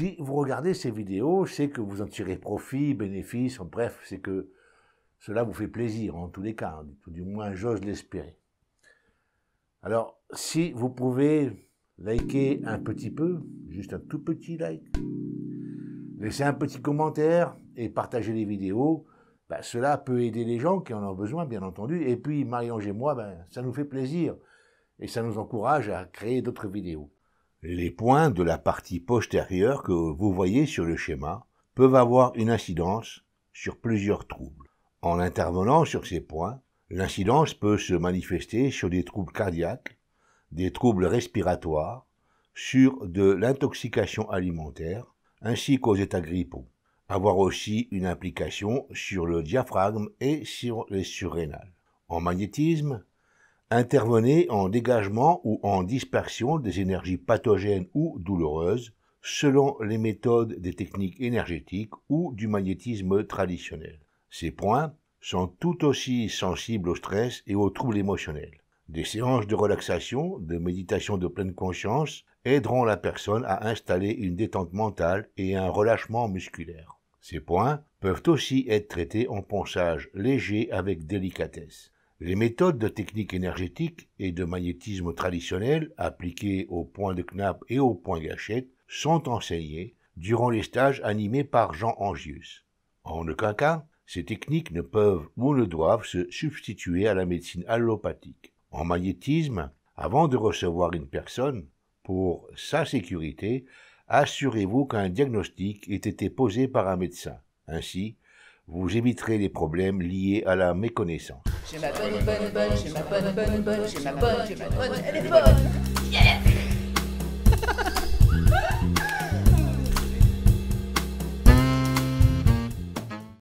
si vous regardez ces vidéos, c'est que vous en tirez profit, bénéfice, bref, c'est que cela vous fait plaisir, en tous les cas, hein, tout du moins j'ose l'espérer. Alors, si vous pouvez liker un petit peu, juste un tout petit like, laisser un petit commentaire et partager les vidéos, bah, cela peut aider les gens qui en ont besoin, bien entendu. Et puis, Marion et moi, ben, ça nous fait plaisir et ça nous encourage à créer d'autres vidéos. Les points de la partie postérieure que vous voyez sur le schéma peuvent avoir une incidence sur plusieurs troubles. En intervenant sur ces points, l'incidence peut se manifester sur des troubles cardiaques, des troubles respiratoires, sur de l'intoxication alimentaire, ainsi qu'aux états grippaux. Avoir aussi une implication sur le diaphragme et sur les surrénales. En magnétisme, intervenez en dégagement ou en dispersion des énergies pathogènes ou douloureuses, selon les méthodes des techniques énergétiques ou du magnétisme traditionnel. Ces points sont tout aussi sensibles au stress et aux troubles émotionnels. Des séances de relaxation, de méditation de pleine conscience aideront la personne à installer une détente mentale et un relâchement musculaire. Ces points peuvent aussi être traités en ponçage léger avec délicatesse. Les méthodes de technique énergétique et de magnétisme traditionnel appliquées au point de Knapp et au point gâchette sont enseignées durant les stages animés par Jean Angius. En aucun cas, ces techniques ne peuvent ou ne doivent se substituer à la médecine allopathique. En magnétisme, avant de recevoir une personne, pour sa sécurité, assurez-vous qu'un diagnostic ait été posé par un médecin. Ainsi, vous éviterez les problèmes liés à la méconnaissance. J'ai ma bonne, bonne, bonne, j'ai ma bonne, bonne, bonne, j'ai ma bonne, j'ai ma bonne, elle est bonne.